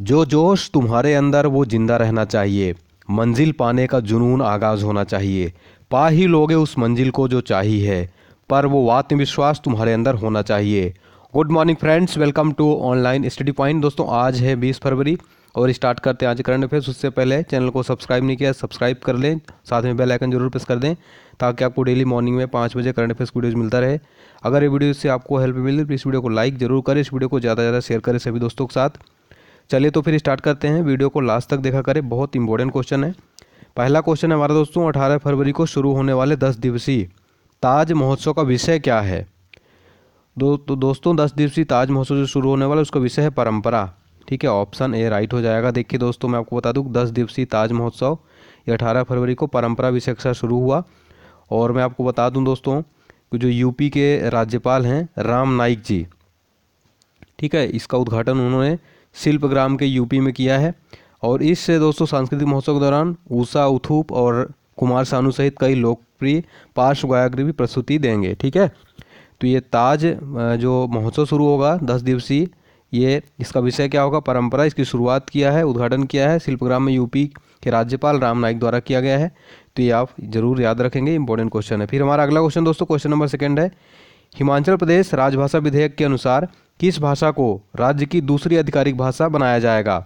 जो जोश तुम्हारे अंदर वो जिंदा रहना चाहिए मंजिल पाने का जुनून आगाज़ होना चाहिए पा ही लोगे उस मंजिल को जो चाहिए है पर वो आत्मविश्वास तुम्हारे अंदर होना चाहिए good morning friends welcome to online study point दोस्तों आज है बीस फरवरी और स्टार्ट करते हैं आज करंट अफेयर्स उससे पहले चैनल को सब्सक्राइब नहीं किया सब्सक्राइब कर लें साथ में बेल आइकन जरूर प्रेस कर दें ताकि आपको डेली मॉर्निंग में पाँच बजे करंट अफेयर्स वीडियोज़ मिलता रहे अगर ये वीडियो से आपको हेल्प मिले तो इस वीडियो को लाइक जरूर करें इस वीडियो को ज़्यादा से ज़्यादा शेयर करें सभी दोस्तों के साथ चलिए तो फिर स्टार्ट करते हैं वीडियो को लास्ट तक देखा करें बहुत इंपॉर्टेंट क्वेश्चन है पहला क्वेश्चन है हमारा दोस्तों अठारह फरवरी को शुरू होने वाले दस दिवसीय ताज महोत्सव का विषय क्या है दो तो दोस्तों दस दिवसीय ताज महोत्सव जो शुरू होने वाला है उसका विषय है परंपरा ठीक है ऑप्शन ए राइट हो जाएगा देखिए दोस्तों मैं आपको बता दूँ दस दिवसीय ताज महोत्सव ये अठारह फरवरी को परंपरा विषय के साथ शुरू हुआ और मैं आपको बता दूं दोस्तों कि जो यूपी के राज्यपाल हैं राम नाइक जी ठीक है इसका उद्घाटन उन्होंने शिल्पग्राम के यूपी में किया है और इस दोस्तों सांस्कृतिक महोत्सव के दौरान ऊषा उथूप और कुमार सानू सहित कई लोकप्रिय पार्श्व गायक भी प्रस्तुति देंगे ठीक है तो ये ताज जो महोत्सव शुरू होगा दस दिवसीय ये इसका विषय क्या होगा परंपरा इसकी शुरुआत किया है उद्घाटन किया है शिल्पग्राम में यूपी के राज्यपाल राम नाइक द्वारा किया गया है तो ये आप जरूर याद रखेंगे इंपॉर्टेंट क्वेश्चन है फिर हमारा अगला क्वेश्चन दोस्तों क्वेश्चन नंबर सेकेंड है हिमाचल प्रदेश राजभाषा विधेयक के अनुसार किस भाषा को राज्य की दूसरी आधिकारिक भाषा बनाया जाएगा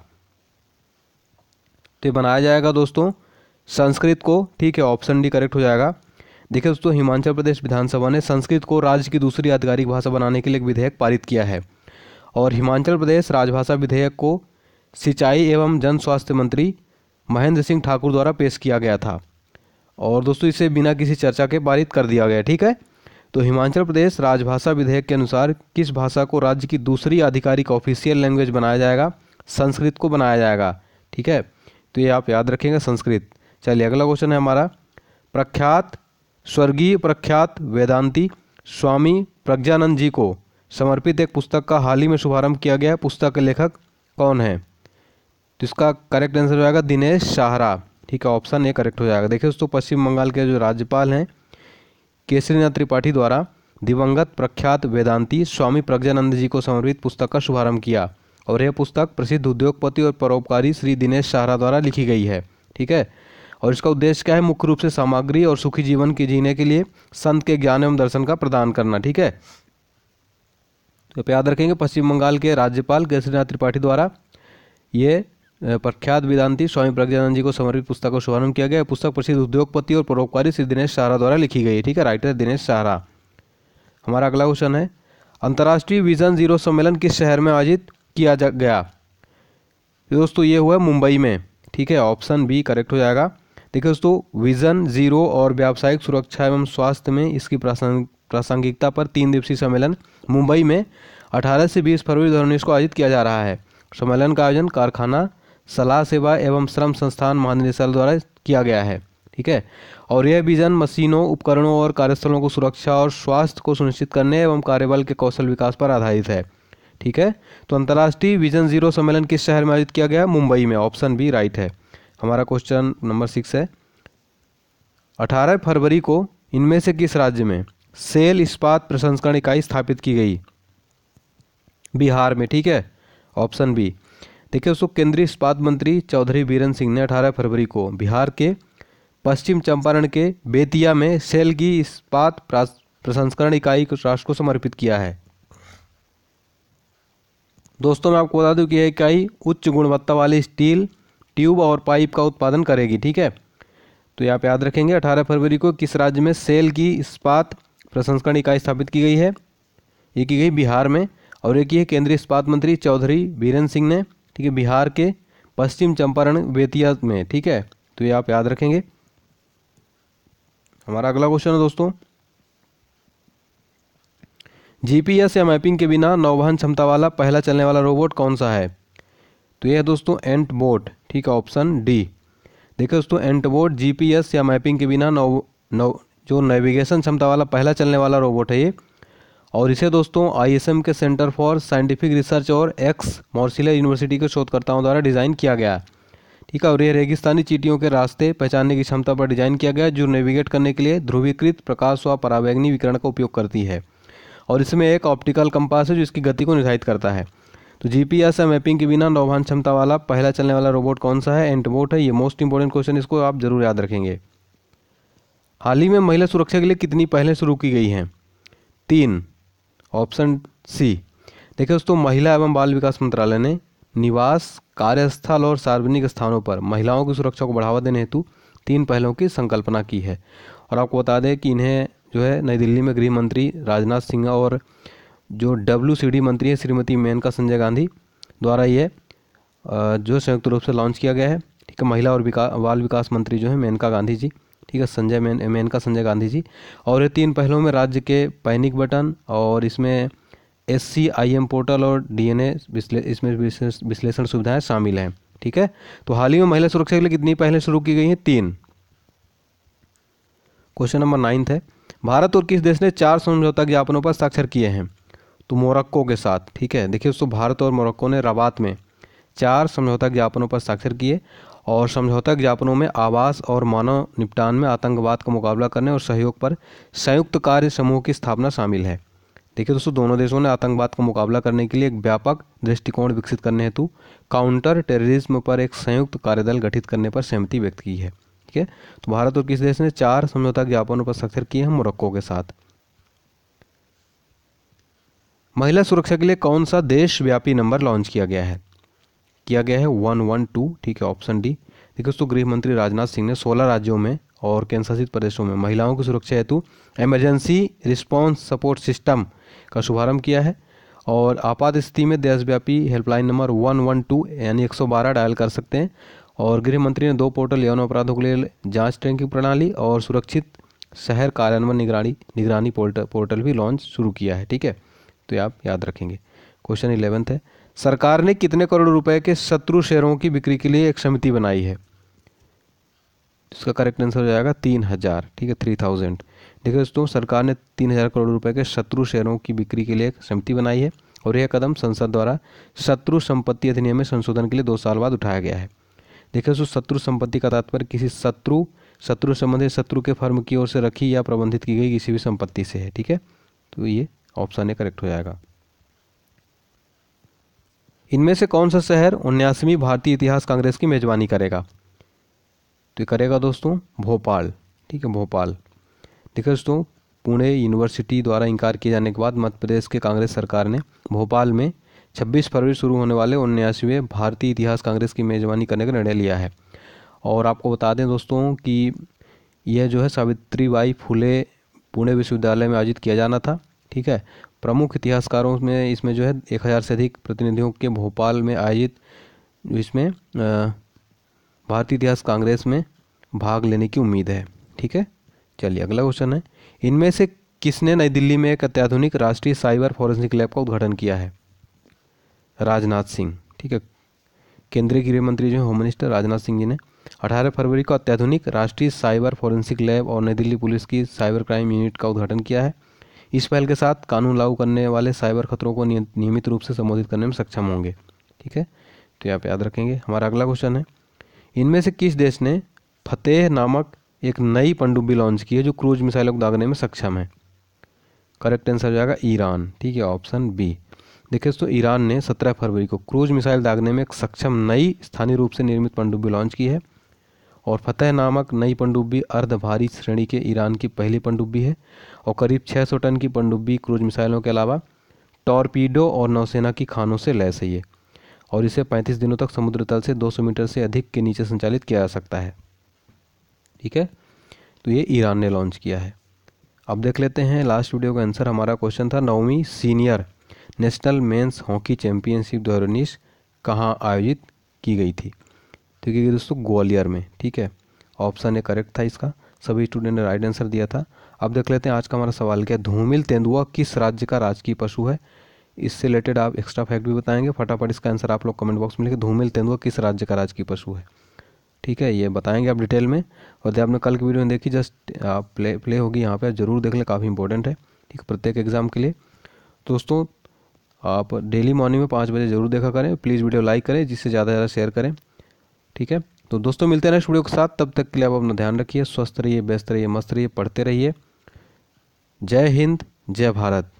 तो ये बनाया जाएगा दोस्तों संस्कृत को ठीक है ऑप्शन डी करेक्ट हो जाएगा देखिए दोस्तों हिमाचल प्रदेश विधानसभा ने संस्कृत को राज्य की दूसरी आधिकारिक भाषा बनाने के लिए एक विधेयक पारित किया है और हिमाचल प्रदेश राजभाषा विधेयक को सिंचाई एवं जन स्वास्थ्य मंत्री महेंद्र सिंह ठाकुर द्वारा पेश किया गया था और दोस्तों इसे बिना किसी चर्चा के पारित कर दिया गया ठीक है तो हिमाचल प्रदेश राजभाषा विधेयक के अनुसार किस भाषा को राज्य की दूसरी आधिकारिक ऑफिशियल लैंग्वेज बनाया जाएगा संस्कृत को बनाया जाएगा ठीक है तो ये आप याद रखेंगे संस्कृत चलिए अगला क्वेश्चन है हमारा प्रख्यात स्वर्गीय प्रख्यात वेदांती स्वामी प्रज्ञानंद जी को समर्पित एक पुस्तक का हाल ही में शुभारंभ किया गया है पुस्तक के लेखक कौन है तो इसका करेक्ट आंसर हो जाएगा दिनेश शाहरा ठीक है ऑप्शन ए करेक्ट हो जाएगा देखिए दोस्तों पश्चिम बंगाल के जो राज्यपाल हैं केसरीनाथ त्रिपाठी द्वारा दिवंगत प्रख्यात वेदांती स्वामी प्रज्ञानंद जी को समर्पित पुस्तक का शुभारंभ किया और यह पुस्तक प्रसिद्ध उद्योगपति और परोपकारी श्री दिनेश शाहरा द्वारा लिखी गई है ठीक है और इसका उद्देश्य क्या है मुख्य रूप से सामग्री और सुखी जीवन के जीने के लिए संत के ज्ञान एवं दर्शन का प्रदान करना ठीक है तो याद रखेंगे पश्चिम बंगाल के राज्यपाल केसरीनाथ त्रिपाठी द्वारा ये प्रख्यात वेदांती स्वामी प्रज्ञानंद जी को समर्पित पुस्तक का शुभारंभ किया गया पुस्तक प्रसिद्ध उद्योगपति और परोपकारी श्री दिनेश सहारा द्वारा लिखी गई ठीक है राइटर दिनेश सहारा हमारा अगला क्वेश्चन है अंतर्राष्ट्रीय विजन जीरो सम्मेलन किस शहर में आयोजित किया जा गया तो दोस्तों ये हुआ मुंबई में ठीक है ऑप्शन बी करेक्ट हो जाएगा देखिए दोस्तों विजन जीरो और व्यावसायिक सुरक्षा एवं स्वास्थ्य में इसकी प्रासंगिकता पर तीन दिवसीय सम्मेलन मुंबई में 18 से 20 फरवरी दो को आयोजित किया जा रहा है सम्मेलन का आयोजन कारखाना सलाह सेवा एवं श्रम संस्थान महानिदेशालय द्वारा किया गया है ठीक है और यह विजन मशीनों उपकरणों और कार्यस्थलों को सुरक्षा और स्वास्थ्य को सुनिश्चित करने एवं कार्यबल के कौशल विकास पर आधारित है ठीक है तो अंतर्राष्ट्रीय विजन जीरो सम्मेलन किस शहर में आयोजित किया गया मुंबई में ऑप्शन बी राइट है हमारा क्वेश्चन नंबर सिक्स है अठारह फरवरी को इनमें से किस राज्य में सेल इस्पात प्रसंस्करण इकाई स्थापित की गई बिहार में ठीक है ऑप्शन बी देखिए उसको केंद्रीय इस्पात मंत्री चौधरी बीरन सिंह ने 18 फरवरी को बिहार के पश्चिम चंपारण के बेतिया में सेल की इस्पात प्रसंस्करण इकाई को राष्ट्र को समर्पित किया है दोस्तों मैं आपको बता दूं कि यह इकाई उच्च गुणवत्ता वाली स्टील ट्यूब और पाइप का उत्पादन करेगी ठीक है तो यहाँ पे याद रखेंगे 18 फरवरी को किस राज्य में सेल की इस्पात प्रसंस्करण इकाई स्थापित की गई है ये की गई बिहार में और ये है केंद्रीय इस्पात मंत्री चौधरी बीरेन सिंह ने ठीक है बिहार के पश्चिम चंपारण बेतिया में ठीक है तो ये आप याद रखेंगे हमारा अगला क्वेश्चन है दोस्तों जीपीएस या मैपिंग के बिना नौवहन क्षमता वाला पहला चलने वाला रोबोट कौन सा है तो यह है दोस्तों एंट बोट ठीक है ऑप्शन डी देखिए दोस्तों एंट बोट जीपीएस या मैपिंग के बिना नौ नौ जो नेविगेशन क्षमता वाला पहला चलने वाला रोबोट है ये और इसे दोस्तों आई के सेंटर फॉर साइंटिफिक रिसर्च और एक्स मॉर्सिलिया यूनिवर्सिटी के शोधकर्ताओं द्वारा डिज़ाइन किया गया है ठीक है और यह रेगिस्तानी चीटियों के रास्ते पहचानने की क्षमता पर डिजाइन किया गया जो नेविगेट करने के लिए ध्रुवीकृत प्रकाश व परावैग्नि विकरण का उपयोग करती है और इसमें एक ऑप्टिकल कंपास है जो इसकी गति को निर्धारित करता है तो जीपीएस या मैपिंग के बिना नौभान क्षमता वाला पहला चलने वाला रोबोट कौन सा है एंटबोट है ये मोस्ट इंपॉर्टेंट क्वेश्चन इसको आप जरूर याद रखेंगे हाल ही में महिला सुरक्षा के लिए कितनी पहलें शुरू की गई हैं तीन ऑप्शन सी देखिए दोस्तों महिला एवं बाल विकास मंत्रालय ने निवास कार्यस्थल और सार्वजनिक स्थानों पर महिलाओं की सुरक्षा को बढ़ावा देने हेतु तीन पहलों की संकल्पना की है और आपको बता दें कि इन्हें जो है नई दिल्ली में गृह मंत्री राजनाथ सिंह और जो डब्ल्यू मंत्री हैं श्रीमती मेनका संजय गांधी द्वारा ये जो संयुक्त रूप से लॉन्च किया गया है ठीक है महिला और विकास बाल विकास मंत्री जो है मेनका गांधी जी ठीक है संजय मेन मेनका संजय गांधी जी और ये तीन पहलों में राज्य के पैनिक बटन और इसमें S C I M portal और डी एन ए इसमें विश्लेषण सुविधाएं शामिल हैं ठीक है तो हाल ही में महिला सुरक्षा के लिए कितनी पहलें शुरू की गई हैं तीन क्वेश्चन नंबर नाइन्थ है भारत और किस देश ने चार समझौता ज्ञापनों पर स्वाक्षर किए हैं तो मोरक्को के साथ ठीक है देखिए दोस्तों भारत और मोरक्को ने रबात में चार समझौता ज्ञापनों पर स्वाक्षर किए और समझौता ज्ञापनों में आवास और मानव निपटान में आतंकवाद का मुकाबला करने और सहयोग पर संयुक्त कार्य समूह की स्थापना शामिल है देखिए दोस्तों दोनों देशों ने आतंकवाद का मुकाबला करने के लिए एक व्यापक दृष्टिकोण विकसित करने हेतु काउंटर टेररिज्म पर एक संयुक्त कार्यदल गठित करने पर सहमति व्यक्त की है ठीक है तो भारत और किस देश ने चार समझौता ज्ञापनों पर हस्ताक्षर किए हैं मोरक्को के साथ महिला सुरक्षा के लिए कौन सा देशव्यापी नंबर लॉन्च किया गया है किया गया है वन वन टू ठीक है ऑप्शन डी देखिए दोस्तों गृह मंत्री राजनाथ सिंह ने सोलह राज्यों में और केंद्रशासित प्रदेशों में महिलाओं की सुरक्षा हेतु एमरजेंसी रिस्पॉन्स सपोर्ट सिस्टम का शुभारंभ किया है और आपात स्थिति में देशव्यापी helpline number one one two यानी एक सौ बारह डायल कर सकते हैं और गृह मंत्री ने दो पोर्टल यौन अपराधों के लिए जांच ट्रैकिंग प्रणाली और सुरक्षित शहर कार्यान्वयन निगरानी निगरानी पोर्टल पोर्टल भी लॉन्च शुरू किया है ठीक है तो ये आप याद रखेंगे क्वेश्चन इलेवंथ है सरकार ने कितने करोड़ रुपए के शत्रु शेयरों की बिक्री के लिए एक समिति बनाई है इसका करेक्ट आंसर हो जाएगा तीन हज़ार ठीक है थ्री थाउजेंड देखिए दोस्तों सरकार ने तीन हज़ार करोड़ रुपए के शत्रु शेयरों की बिक्री के लिए एक समिति बनाई है और यह कदम संसद द्वारा शत्रु संपत्ति अधिनियम में संशोधन के लिए दो साल बाद उठाया गया है देखिए दोस्तों शत्रु संपत्ति का तात्पर्य किसी शत्रु शत्रु संबंधित शत्रु के फर्म की ओर से रखी या प्रबंधित की गई किसी भी संपत्ति से है ठीक है तो ये ऑप्शन ए करेक्ट हो जाएगा इनमें से कौन सा शहर उन्यासवीं भारतीय इतिहास कांग्रेस की मेजबानी करेगा तो करेगा दोस्तों भोपाल ठीक है भोपाल देखिए दोस्तों पुणे यूनिवर्सिटी द्वारा इनकार किए जाने के बाद मध्य प्रदेश के कांग्रेस सरकार ने भोपाल में 26 फरवरी शुरू होने वाले उन्यासवें भारतीय इतिहास कांग्रेस की मेजबानी करने का निर्णय लिया है और आपको बता दें दोस्तों कि यह जो है सावित्रीबाई फुले पुणे विश्वविद्यालय में आयोजित किया जाना था ठीक है प्रमुख इतिहासकारों में इसमें जो है एक हज़ार से अधिक प्रतिनिधियों के भोपाल में आयोजित इसमें भारतीय इतिहास कांग्रेस में भाग लेने की उम्मीद है ठीक है चलिए अगला क्वेश्चन है इनमें से किसने नई दिल्ली में एक अत्याधुनिक राष्ट्रीय साइबर फॉरेंसिक लैब का उद्घाटन किया है राजनाथ सिंह ठीक है केंद्रीय गृह मंत्री जो है होम मिनिस्टर राजनाथ सिंह जी ने 18 फरवरी को अत्याधुनिक राष्ट्रीय साइबर फॉरेंसिक लैब और नई दिल्ली पुलिस की साइबर क्राइम यूनिट का उद्घाटन किया है इस पहल के साथ कानून लागू करने वाले साइबर खतरों को नियमित रूप से संबोधित करने में सक्षम होंगे ठीक है तो यहाँ पे याद रखेंगे हमारा अगला क्वेश्चन है इनमें से किस देश ने फतेह नामक एक नई पनडुब्बी लॉन्च की है जो क्रूज मिसाइलों को दागने में सक्षम है करेक्ट आंसर हो जाएगा ईरान ठीक है ऑप्शन बी देखिए दोस्तों ईरान ने 17 फरवरी को क्रूज मिसाइल दागने में एक सक्षम नई स्थानीय रूप से निर्मित पनडुब्बी लॉन्च की है और फतेह नामक नई पनडुब्बी अर्ध भारी श्रेणी के ईरान की पहली पनडुब्बी है और करीब 600 टन की पनडुब्बी क्रूज मिसाइलों के अलावा टॉरपीडो और नौसेना की खानों से लैस है और इसे 35 दिनों तक समुद्र तल से 200 मीटर से अधिक के नीचे संचालित किया जा सकता है ठीक है तो ये ईरान ने लॉन्च किया है अब देख लेते हैं लास्ट वीडियो का आंसर हमारा क्वेश्चन था नौवीं senior national men's hockey championship दो हज़ार उन्नीस कहाँ आयोजित की गई थी ठीक तो है दोस्तों ग्वालियर में ठीक है ऑप्शन ए करेक्ट था इसका सभी स्टूडेंट ने राइट आंसर दिया था अब देख लेते हैं आज का हमारा सवाल क्या है धूमिल तेंदुआ किस राज्य का राजकीय पशु है इससे रिलेटेड आप एक्स्ट्रा फैक्ट भी बताएंगे फटाफट इसका आंसर आप लोग कमेंट बॉक्स में लिखे धूमिल तेंदुआ किस राज्य का राजकीय पशु है ठीक है ये बताएंगे आप डिटेल में और आपने कल की वीडियो में देखी जस्ट आप प्ले प्ले होगी यहाँ पे जरूर देख लें काफ़ी इंपॉर्टेंट है ठीक प्रत्येक एग्जाम के लिए दोस्तों आप डेली मॉर्निंग में पाँच बजे जरूर देखा करें प्लीज़ वीडियो लाइक करें जिससे ज़्यादा ज़्यादा शेयर करें ठीक है तो दोस्तों मिलते हैं नेक्स्ट वीडियो के साथ तब तक के लिए आप अपना ध्यान रखिए स्वस्थ रहिए व्यस्त रहिए मस्त रहिए पढ़ते रहिए जय हिंद जय भारत